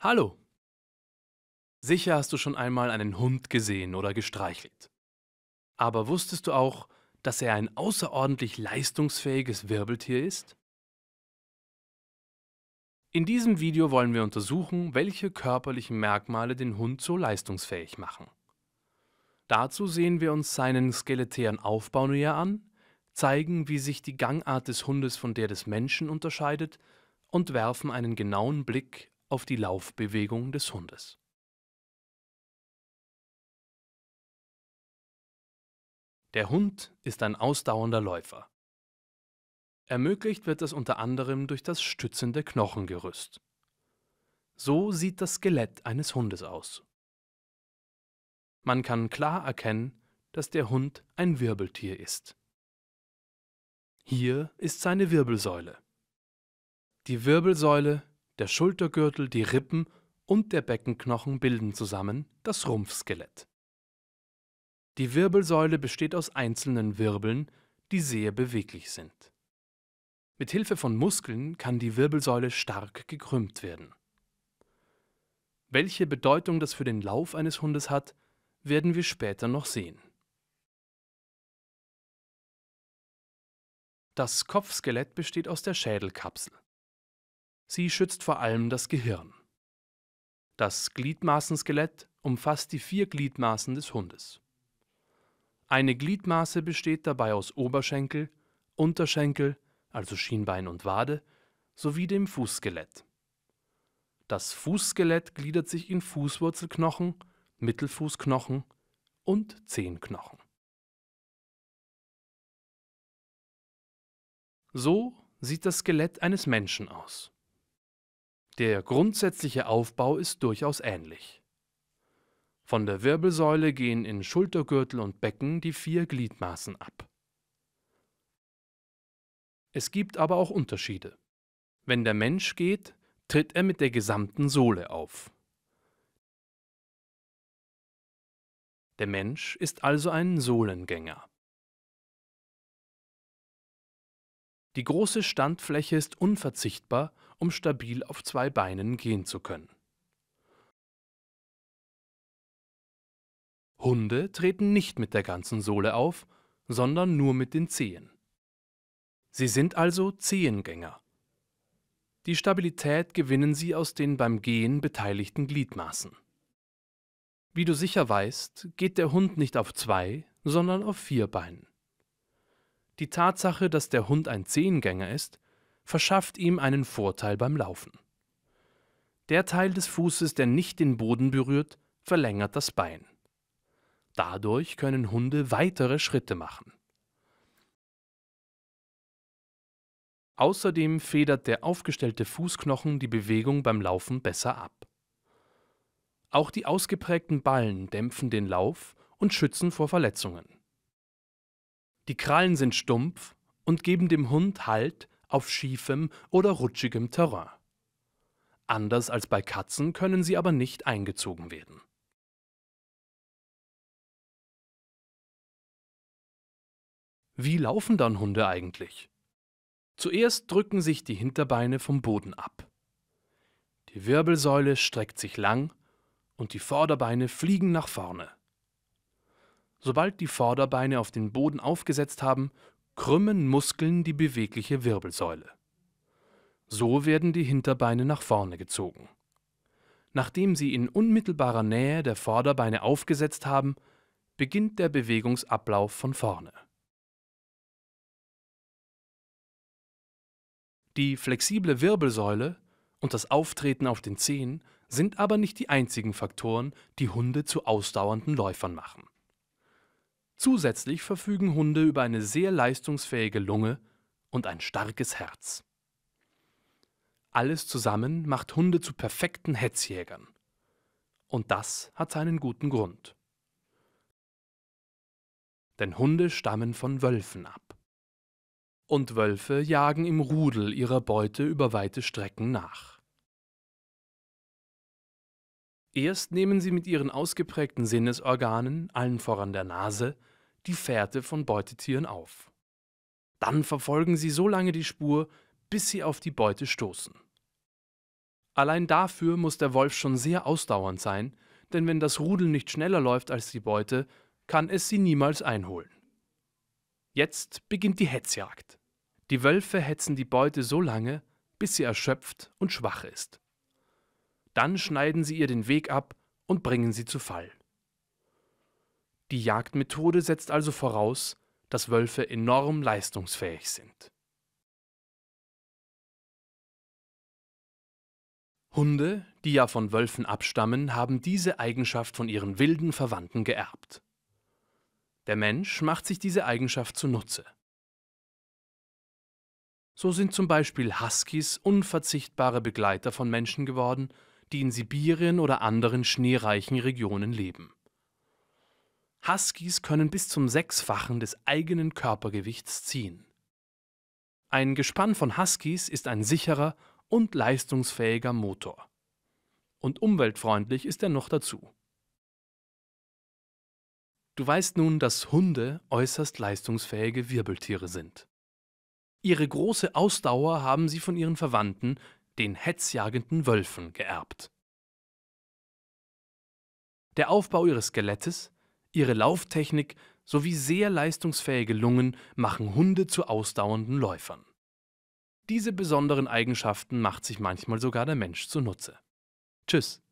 Hallo. Sicher hast du schon einmal einen Hund gesehen oder gestreichelt. Aber wusstest du auch, dass er ein außerordentlich leistungsfähiges Wirbeltier ist? In diesem Video wollen wir untersuchen, welche körperlichen Merkmale den Hund so leistungsfähig machen. Dazu sehen wir uns seinen skeletären Aufbau näher an, zeigen, wie sich die Gangart des Hundes von der des Menschen unterscheidet und werfen einen genauen Blick auf die Laufbewegung des Hundes. Der Hund ist ein ausdauernder Läufer. Ermöglicht wird das unter anderem durch das stützende Knochengerüst. So sieht das Skelett eines Hundes aus. Man kann klar erkennen, dass der Hund ein Wirbeltier ist. Hier ist seine Wirbelsäule. Die Wirbelsäule der Schultergürtel, die Rippen und der Beckenknochen bilden zusammen das Rumpfskelett. Die Wirbelsäule besteht aus einzelnen Wirbeln, die sehr beweglich sind. Mit Hilfe von Muskeln kann die Wirbelsäule stark gekrümmt werden. Welche Bedeutung das für den Lauf eines Hundes hat, werden wir später noch sehen. Das Kopfskelett besteht aus der Schädelkapsel. Sie schützt vor allem das Gehirn. Das Gliedmaßenskelett umfasst die vier Gliedmaßen des Hundes. Eine Gliedmaße besteht dabei aus Oberschenkel, Unterschenkel, also Schienbein und Wade, sowie dem Fußskelett. Das Fußskelett gliedert sich in Fußwurzelknochen, Mittelfußknochen und Zehenknochen. So sieht das Skelett eines Menschen aus. Der grundsätzliche Aufbau ist durchaus ähnlich. Von der Wirbelsäule gehen in Schultergürtel und Becken die vier Gliedmaßen ab. Es gibt aber auch Unterschiede. Wenn der Mensch geht, tritt er mit der gesamten Sohle auf. Der Mensch ist also ein Sohlengänger. Die große Standfläche ist unverzichtbar, um stabil auf zwei Beinen gehen zu können. Hunde treten nicht mit der ganzen Sohle auf, sondern nur mit den Zehen. Sie sind also Zehengänger. Die Stabilität gewinnen sie aus den beim Gehen beteiligten Gliedmaßen. Wie du sicher weißt, geht der Hund nicht auf zwei, sondern auf vier Beinen. Die Tatsache, dass der Hund ein Zehengänger ist, verschafft ihm einen Vorteil beim Laufen. Der Teil des Fußes, der nicht den Boden berührt, verlängert das Bein. Dadurch können Hunde weitere Schritte machen. Außerdem federt der aufgestellte Fußknochen die Bewegung beim Laufen besser ab. Auch die ausgeprägten Ballen dämpfen den Lauf und schützen vor Verletzungen. Die Krallen sind stumpf und geben dem Hund Halt auf schiefem oder rutschigem Terrain. Anders als bei Katzen können sie aber nicht eingezogen werden. Wie laufen dann Hunde eigentlich? Zuerst drücken sich die Hinterbeine vom Boden ab. Die Wirbelsäule streckt sich lang und die Vorderbeine fliegen nach vorne. Sobald die Vorderbeine auf den Boden aufgesetzt haben, krümmen Muskeln die bewegliche Wirbelsäule. So werden die Hinterbeine nach vorne gezogen. Nachdem sie in unmittelbarer Nähe der Vorderbeine aufgesetzt haben, beginnt der Bewegungsablauf von vorne. Die flexible Wirbelsäule und das Auftreten auf den Zehen sind aber nicht die einzigen Faktoren, die Hunde zu ausdauernden Läufern machen. Zusätzlich verfügen Hunde über eine sehr leistungsfähige Lunge und ein starkes Herz. Alles zusammen macht Hunde zu perfekten Hetzjägern. Und das hat seinen guten Grund. Denn Hunde stammen von Wölfen ab. Und Wölfe jagen im Rudel ihrer Beute über weite Strecken nach. Erst nehmen sie mit ihren ausgeprägten Sinnesorganen, allen voran der Nase, die Fährte von Beutetieren auf. Dann verfolgen sie so lange die Spur, bis sie auf die Beute stoßen. Allein dafür muss der Wolf schon sehr ausdauernd sein, denn wenn das Rudel nicht schneller läuft als die Beute, kann es sie niemals einholen. Jetzt beginnt die Hetzjagd. Die Wölfe hetzen die Beute so lange, bis sie erschöpft und schwach ist. Dann schneiden sie ihr den Weg ab und bringen sie zu Fall. Die Jagdmethode setzt also voraus, dass Wölfe enorm leistungsfähig sind. Hunde, die ja von Wölfen abstammen, haben diese Eigenschaft von ihren wilden Verwandten geerbt. Der Mensch macht sich diese Eigenschaft zunutze. So sind zum Beispiel Huskies unverzichtbare Begleiter von Menschen geworden, die in Sibirien oder anderen schneereichen Regionen leben. Huskies können bis zum Sechsfachen des eigenen Körpergewichts ziehen. Ein Gespann von Huskies ist ein sicherer und leistungsfähiger Motor. Und umweltfreundlich ist er noch dazu. Du weißt nun, dass Hunde äußerst leistungsfähige Wirbeltiere sind. Ihre große Ausdauer haben sie von ihren Verwandten, den hetzjagenden Wölfen, geerbt. Der Aufbau ihres Skelettes Ihre Lauftechnik sowie sehr leistungsfähige Lungen machen Hunde zu ausdauernden Läufern. Diese besonderen Eigenschaften macht sich manchmal sogar der Mensch zunutze. Tschüss.